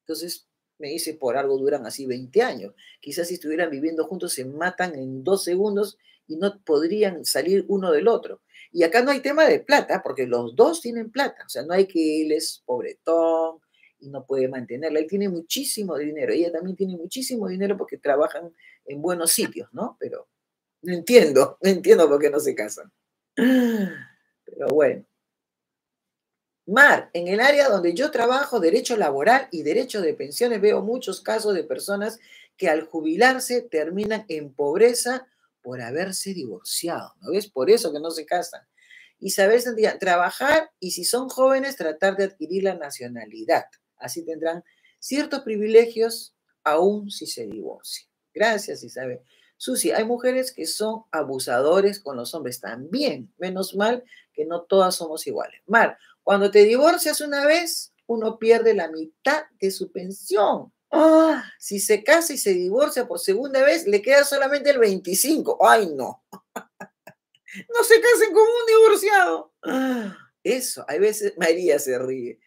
Entonces, me dice, por algo duran así 20 años. Quizás si estuvieran viviendo juntos se matan en dos segundos y no podrían salir uno del otro. Y acá no hay tema de plata, porque los dos tienen plata. O sea, no hay que él es pobretón, y no puede mantenerla. Él tiene muchísimo dinero, ella también tiene muchísimo dinero porque trabajan en buenos sitios, ¿no? Pero no entiendo, no entiendo por qué no se casan. Pero bueno. Mar, en el área donde yo trabajo, derecho laboral y derecho de pensiones, veo muchos casos de personas que al jubilarse terminan en pobreza por haberse divorciado. ¿No ves? Por eso que no se casan. Isabel Santillán, trabajar y si son jóvenes, tratar de adquirir la nacionalidad. Así tendrán ciertos privilegios aún si se divorcian. Gracias, Isabel. Susi, hay mujeres que son abusadores con los hombres también. Menos mal que no todas somos iguales. Mar, cuando te divorcias una vez, uno pierde la mitad de su pensión. Ah. Si se casa y se divorcia por segunda vez, le queda solamente el 25. ¡Ay, no! No se casen con un divorciado. Ah. Eso, hay veces, María se ríe.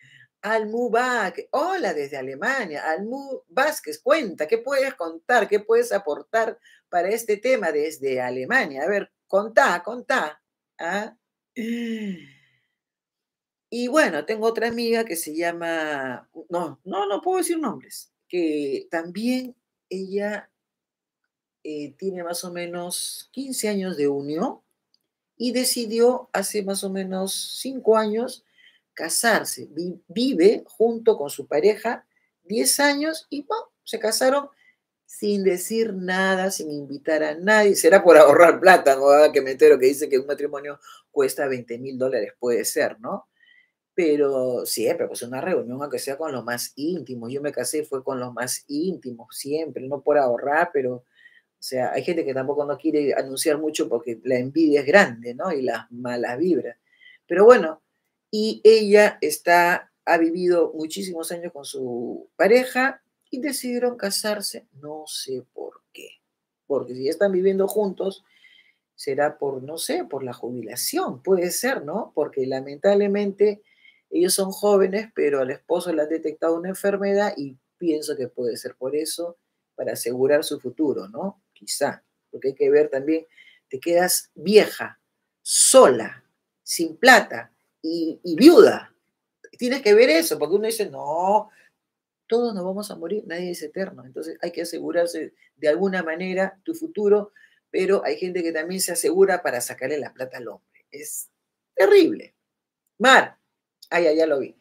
Almubak, hola desde Alemania. Almu Vázquez, cuenta, ¿qué puedes contar? ¿Qué puedes aportar para este tema desde Alemania? A ver, contá, contá. ¿ah? Y bueno, tengo otra amiga que se llama, no, no, no puedo decir nombres, que también ella eh, tiene más o menos 15 años de unión y decidió hace más o menos 5 años casarse. vive junto con su pareja 10 años y se casaron sin decir nada, sin invitar a nadie. Será por ahorrar plata, ¿no? que me entero que dice que un matrimonio cuesta 20 mil dólares, puede ser, ¿no? Pero siempre, pues una reunión, aunque sea con los más íntimos. Yo me casé fue con los más íntimos, siempre, no por ahorrar, pero, o sea, hay gente que tampoco no quiere anunciar mucho porque la envidia es grande, ¿no? Y las malas vibras. Pero bueno, y ella está, ha vivido muchísimos años con su pareja y decidieron casarse, no sé por qué, porque si ya están viviendo juntos, será por, no sé, por la jubilación, puede ser, ¿no? Porque lamentablemente ellos son jóvenes, pero al esposo le han detectado una enfermedad y pienso que puede ser por eso, para asegurar su futuro, ¿no? Quizá, porque hay que ver también, te quedas vieja, sola, sin plata, y, viuda. Tienes que ver eso, porque uno dice, no, todos nos vamos a morir, nadie es eterno. Entonces hay que asegurarse de alguna manera tu futuro, pero hay gente que también se asegura para sacarle la plata al hombre. Es terrible. Mar, ay, ya, lo vi.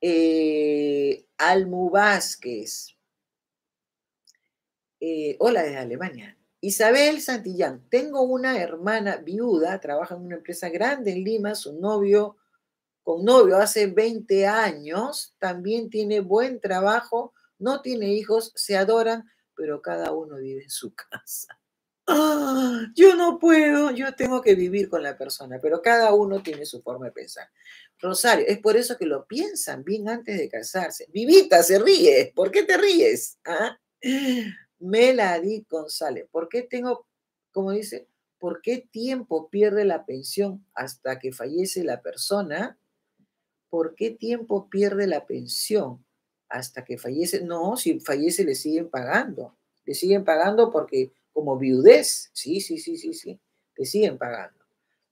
Eh, Almu Vázquez. Eh, hola desde Alemania. Isabel Santillán, tengo una hermana viuda, trabaja en una empresa grande en Lima, su novio con novio hace 20 años, también tiene buen trabajo, no tiene hijos, se adoran, pero cada uno vive en su casa. Ah, yo no puedo, yo tengo que vivir con la persona, pero cada uno tiene su forma de pensar. Rosario, es por eso que lo piensan bien antes de casarse. Vivita, se ríe, ¿por qué te ríes? ¿Ah? González, ¿por qué tengo, como dice, por qué tiempo pierde la pensión hasta que fallece la persona? ¿por qué tiempo pierde la pensión hasta que fallece? No, si fallece le siguen pagando. Le siguen pagando porque como viudez, sí, sí, sí, sí, sí, le siguen pagando.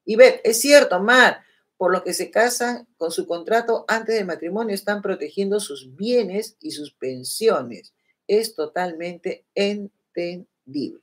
Y ver, es cierto, Mar, por lo que se casan con su contrato antes del matrimonio están protegiendo sus bienes y sus pensiones. Es totalmente entendible.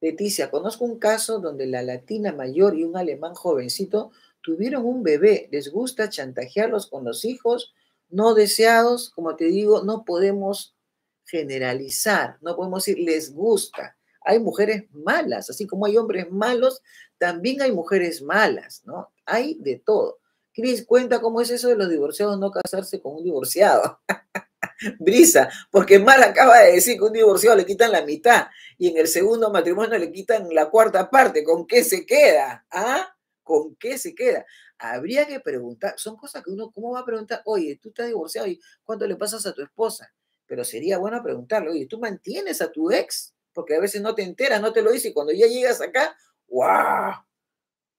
Leticia, conozco un caso donde la latina mayor y un alemán jovencito tuvieron un bebé, les gusta chantajearlos con los hijos no deseados, como te digo, no podemos generalizar, no podemos decir les gusta. Hay mujeres malas, así como hay hombres malos, también hay mujeres malas, ¿no? Hay de todo. Cris, cuenta cómo es eso de los divorciados no casarse con un divorciado. Brisa, porque mal acaba de decir que un divorciado le quitan la mitad y en el segundo matrimonio le quitan la cuarta parte. ¿Con qué se queda? ¿Ah? ¿Con qué se queda? Habría que preguntar, son cosas que uno, ¿cómo va a preguntar? Oye, tú estás divorciado y ¿cuánto le pasas a tu esposa? Pero sería bueno preguntarle, oye, ¿tú mantienes a tu ex? Porque a veces no te enteras, no te lo dice y cuando ya llegas acá, ¡wow!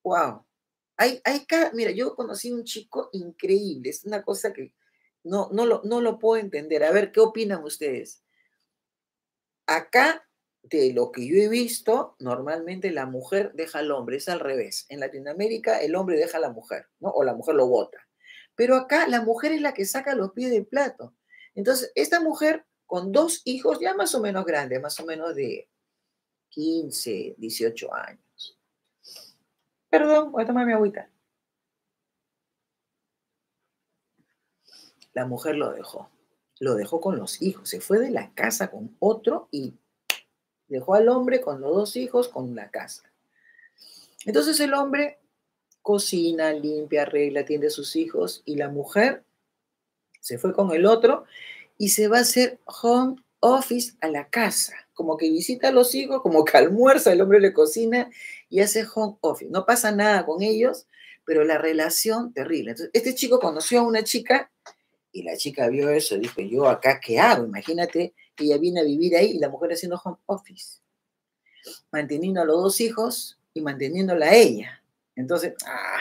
¡Wow! Hay, hay, mira, yo conocí un chico increíble, es una cosa que no, no, lo, no lo puedo entender. A ver, ¿qué opinan ustedes? Acá de lo que yo he visto, normalmente la mujer deja al hombre, es al revés. En Latinoamérica el hombre deja a la mujer, ¿no? O la mujer lo vota. Pero acá la mujer es la que saca los pies del plato. Entonces, esta mujer con dos hijos ya más o menos grandes, más o menos de 15, 18 años. Perdón, voy a tomar mi agüita. La mujer lo dejó. Lo dejó con los hijos. Se fue de la casa con otro y Dejó al hombre con los dos hijos, con una casa. Entonces el hombre cocina, limpia, arregla, atiende a sus hijos y la mujer se fue con el otro y se va a hacer home office a la casa. Como que visita a los hijos, como que almuerza, el hombre le cocina y hace home office. No pasa nada con ellos, pero la relación terrible. Entonces, este chico conoció a una chica y la chica vio eso, dijo, yo acá qué hago, imagínate, ella viene a vivir ahí y la mujer haciendo home office, manteniendo a los dos hijos y manteniéndola a ella. Entonces, ah,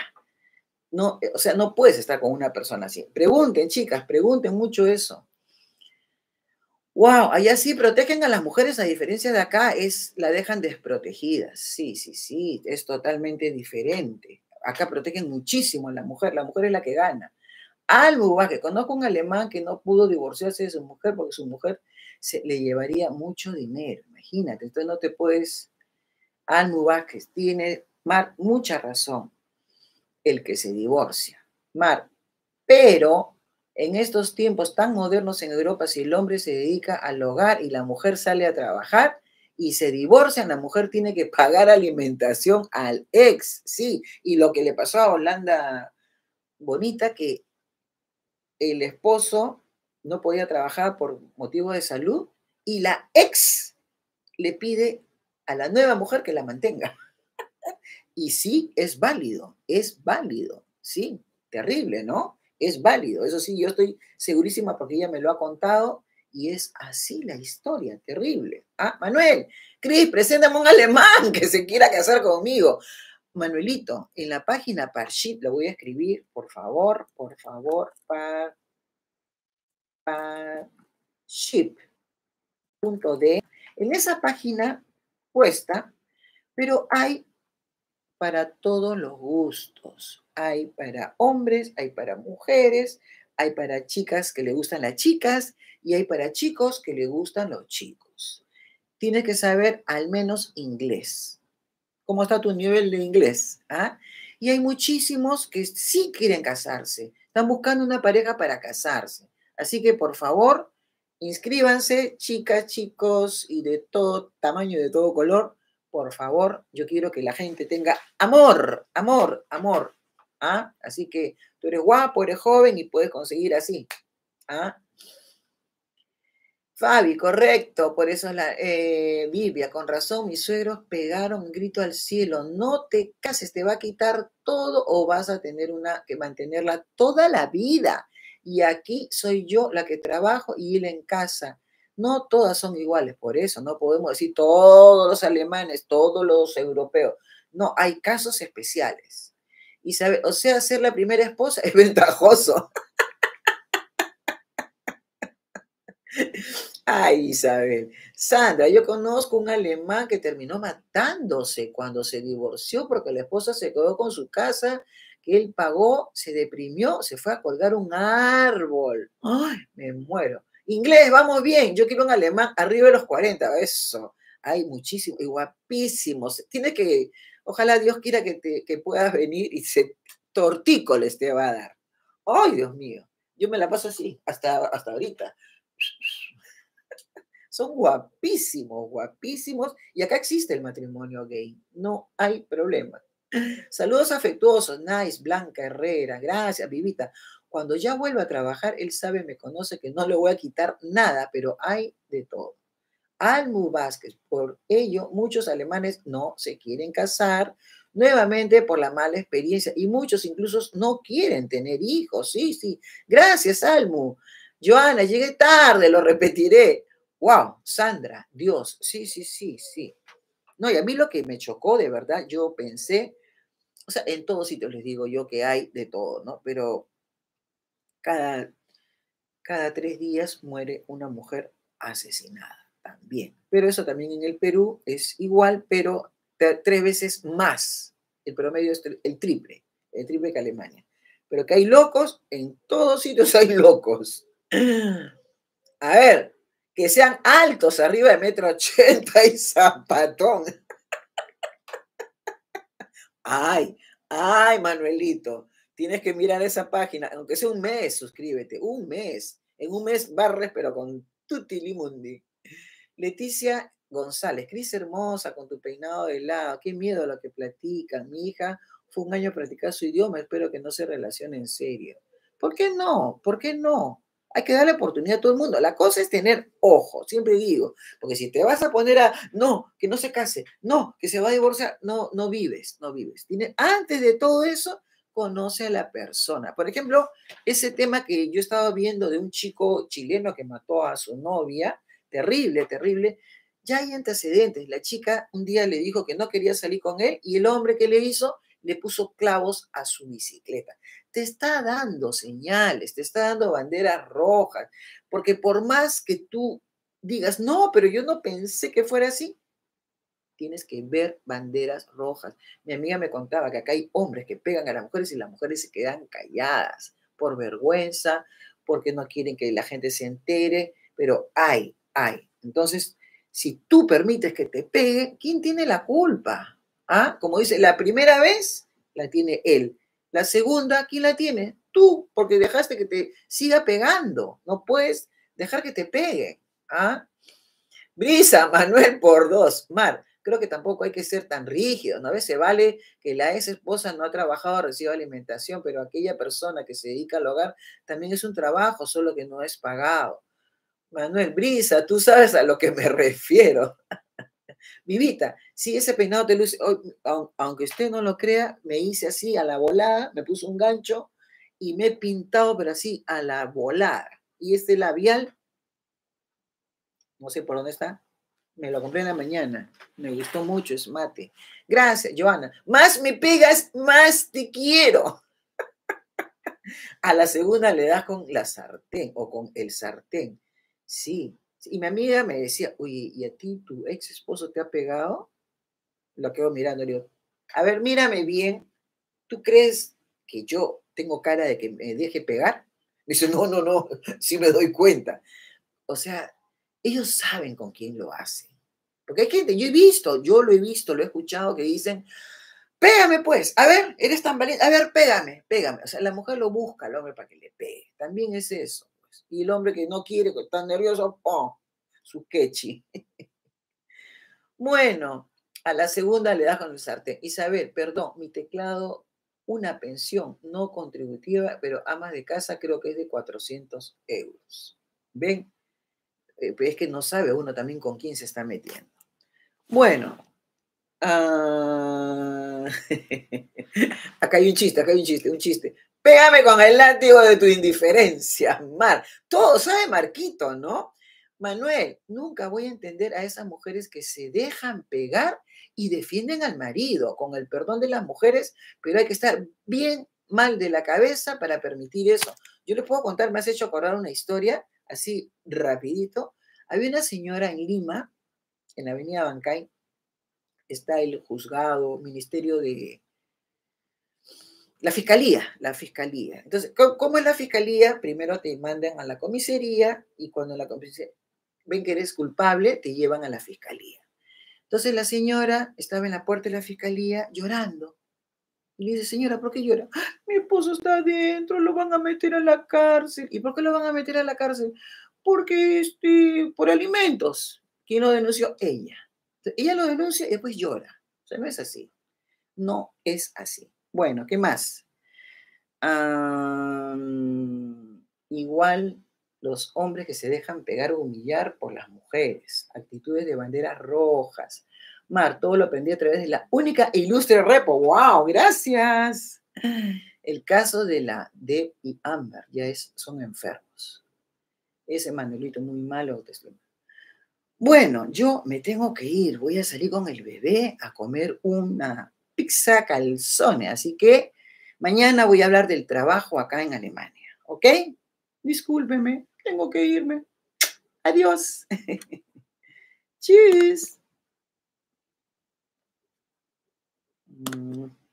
no, o sea, no puedes estar con una persona así. Pregunten, chicas, pregunten mucho eso. Wow, allá sí protegen a las mujeres, a diferencia de acá, es la dejan desprotegida. Sí, sí, sí, es totalmente diferente. Acá protegen muchísimo a la mujer, la mujer es la que gana algo Vázquez, que conozco un alemán que no pudo divorciarse de su mujer porque su mujer se, le llevaría mucho dinero, imagínate, entonces no te puedes, Almu Vázquez tiene Mar, mucha razón, el que se divorcia, Mar, pero en estos tiempos tan modernos en Europa, si el hombre se dedica al hogar y la mujer sale a trabajar, y se divorcian, la mujer tiene que pagar alimentación al ex, sí. Y lo que le pasó a Holanda Bonita, que el esposo no podía trabajar por motivos de salud y la ex le pide a la nueva mujer que la mantenga. y sí, es válido, es válido, sí, terrible, ¿no? Es válido, eso sí, yo estoy segurísima porque ella me lo ha contado y es así la historia, terrible. Ah, Manuel, Cris, preséntame un alemán que se quiera casar conmigo. Manuelito, en la página Parship lo voy a escribir, por favor, por favor, par, En esa página cuesta, pero hay para todos los gustos. Hay para hombres, hay para mujeres, hay para chicas que le gustan las chicas y hay para chicos que le gustan los chicos. Tienes que saber al menos inglés cómo está tu nivel de inglés. ¿ah? Y hay muchísimos que sí quieren casarse, están buscando una pareja para casarse. Así que por favor, inscríbanse, chicas, chicos y de todo tamaño, de todo color. Por favor, yo quiero que la gente tenga amor, amor, amor. ¿ah? Así que tú eres guapo, eres joven y puedes conseguir así. ¿ah? Fabi, correcto, por eso es la eh, Biblia, con razón, mis suegros pegaron un grito al cielo, no te cases, te va a quitar todo o vas a tener una que mantenerla toda la vida. Y aquí soy yo la que trabajo y él en casa. No todas son iguales, por eso no podemos decir todos los alemanes, todos los europeos. No, hay casos especiales. Y sabe, o sea, ser la primera esposa es ventajoso. Ay, Isabel. Sandra, yo conozco un alemán que terminó matándose cuando se divorció porque la esposa se quedó con su casa que él pagó, se deprimió, se fue a colgar un árbol. Ay, me muero. Inglés, vamos bien. Yo quiero un alemán arriba de los 40, eso. Hay muchísimos, y guapísimos. tiene que, ojalá Dios quiera que, te, puedas venir y se tortícoles te va a dar. Ay, Dios mío. Yo me la paso así, hasta, hasta ahorita son guapísimos, guapísimos, y acá existe el matrimonio gay, no hay problema. Saludos afectuosos, Nice, Blanca Herrera, gracias, Vivita. Cuando ya vuelva a trabajar, él sabe, me conoce que no le voy a quitar nada, pero hay de todo. Almu Vázquez, por ello muchos alemanes no se quieren casar, nuevamente por la mala experiencia, y muchos incluso no quieren tener hijos, sí, sí. Gracias, Almu. Joana, llegué tarde, lo repetiré wow, Sandra, Dios, sí, sí, sí, sí. No, y a mí lo que me chocó de verdad, yo pensé, o sea, en todos sitios les digo yo que hay de todo, ¿no? Pero cada, cada tres días muere una mujer asesinada también. Pero eso también en el Perú es igual, pero tres veces más. El promedio es el triple, el triple que Alemania. Pero que hay locos, en todos sitios hay locos. A ver, que sean altos, arriba de metro ochenta y zapatón. Ay, ay, Manuelito, tienes que mirar esa página, aunque sea un mes, suscríbete, un mes. En un mes barres, pero con tu limundi. Leticia González, Cris hermosa, con tu peinado de lado, qué miedo lo que platican. Mi hija fue un año practicar su idioma, espero que no se relacione en serio. ¿Por qué no? ¿Por qué no? Hay que darle oportunidad a todo el mundo. La cosa es tener ojo, siempre digo, porque si te vas a poner a, no, que no se case, no, que se va a divorciar, no, no vives, no vives. antes de todo eso, conoce a la persona. Por ejemplo, ese tema que yo estaba viendo de un chico chileno que mató a su novia, terrible, terrible, ya hay antecedentes. La chica un día le dijo que no quería salir con él y el hombre que le hizo le puso clavos a su bicicleta te está dando señales, te está dando banderas rojas, porque por más que tú digas, no, pero yo no pensé que fuera así, tienes que ver banderas rojas. Mi amiga me contaba que acá hay hombres que pegan a las mujeres y las mujeres se quedan calladas por vergüenza, porque no quieren que la gente se entere, pero hay, hay. Entonces, si tú permites que te pegue, ¿quién tiene la culpa? ¿Ah? Como dice, la primera vez la tiene él la segunda, aquí la tiene? tú, porque dejaste que te siga pegando. No puedes dejar que te pegue. ¿ah? Brisa, Manuel por dos. Mar, creo que tampoco hay que ser tan rígido, ¿no? A veces vale que la ex esposa no ha trabajado, reciba alimentación, pero aquella persona que se dedica al hogar también es un trabajo, solo que no es pagado. Manuel Brisa, tú sabes a lo que me refiero. Vivita, si ese peinado te luce, aunque usted no lo crea, me hice así a la volada, me puse un gancho y me he pintado, pero así a la volada. Y este labial, no sé por dónde está, me lo compré en la mañana, me gustó mucho, es mate. Gracias, Joana. Más me pegas, más te quiero. a la segunda le das con la sartén o con el sartén. Sí, y mi amiga me decía, oye, ¿y a ti tu ex esposo te ha pegado? Lo quedo mirando, le digo, a ver, mírame bien, ¿tú crees que yo tengo cara de que me deje pegar? Me dice, no, no, no, sí me doy cuenta. O sea, ellos saben con quién lo hacen. Porque hay gente, yo he visto, yo lo he visto, lo he escuchado que dicen, pégame pues, a ver, eres tan valiente, a ver, pégame, pégame. O sea, la mujer lo busca al hombre para que le pegue. También es eso. Y el hombre que no quiere, que está nervioso, Su quechi. bueno, a la segunda le das con el sartén. Isabel, perdón, mi teclado, una pensión no contributiva, pero a más de casa creo que es de 400 euros. ¿Ven? Eh, pues es que no sabe uno también con quién se está metiendo. Bueno, ah, acá hay un chiste, acá hay un chiste, un chiste. Pégame con el látigo de tu indiferencia, Mar. Todo sabe Marquito, ¿no? Manuel, nunca voy a entender a esas mujeres que se dejan pegar y defienden al marido, con el perdón de las mujeres, pero hay que estar bien mal de la cabeza para permitir eso. Yo les puedo contar, me has hecho acordar una historia, así rapidito. Había una señora en Lima, en la avenida Bancay, está el juzgado, Ministerio de la fiscalía, la fiscalía. Entonces, ¿cómo, es la fiscalía? Primero te mandan a la comisaría y cuando la comisaría ven que eres culpable, te llevan a la fiscalía. Entonces la señora estaba en la puerta de la fiscalía llorando. Y le dice, señora, ¿por qué llora? Ah, mi esposo está adentro, lo van a meter a la cárcel. ¿Y por qué lo van a meter a la cárcel? Porque este, por alimentos. ¿Quién lo denunció? Ella. ella lo denuncia y después llora. O sea, no es así. No es así. Bueno, ¿qué más? igual los hombres que se dejan pegar o humillar por las mujeres, actitudes de banderas rojas. Mar, todo lo aprendí a través de la única e ilustre repo. ¡Wow! Gracias. El caso de la Deb y Amber ya es, son enfermos. Ese Manuelito muy malo. Bueno, yo me tengo que ir. Voy a salir con el bebé a comer una pizza calzone. Así que mañana voy a hablar del trabajo acá en Alemania, ¿ok? Discúlpeme, tengo que irme. Adiós. Tschüss. Mm.